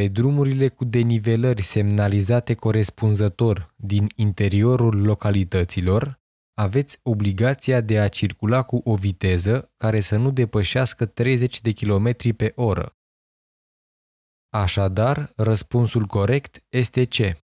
Pe drumurile cu denivelări semnalizate corespunzător din interiorul localităților, aveți obligația de a circula cu o viteză care să nu depășească 30 de km pe oră. Așadar, răspunsul corect este ce?